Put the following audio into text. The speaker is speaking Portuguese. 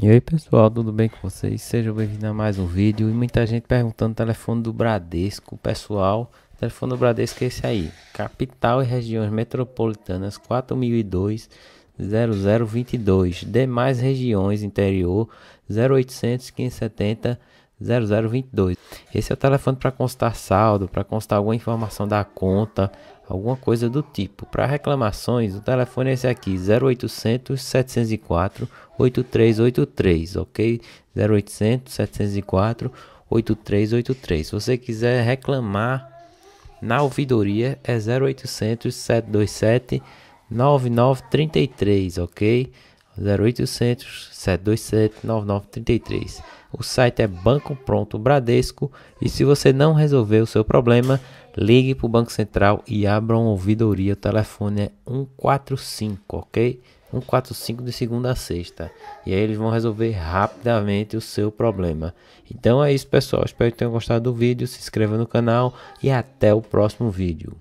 E aí pessoal, tudo bem com vocês? Sejam bem-vindos a mais um vídeo E muita gente perguntando telefone do Bradesco Pessoal, telefone do Bradesco é esse aí Capital e regiões metropolitanas 4002 0022 Demais regiões interior 0800 570 0022. Esse é o telefone para constar saldo, para constar alguma informação da conta, alguma coisa do tipo. Para reclamações, o telefone é esse aqui, 0800 704 8383, OK? 0800 704 8383. Se você quiser reclamar na ouvidoria é 0800 727 9933, OK? 0800 727 9933. O site é Banco Pronto Bradesco e se você não resolver o seu problema, ligue para o Banco Central e abra uma ouvidoria. O telefone é 145, ok? 145 de segunda a sexta. E aí eles vão resolver rapidamente o seu problema. Então é isso, pessoal. Espero que tenham gostado do vídeo. Se inscreva no canal e até o próximo vídeo.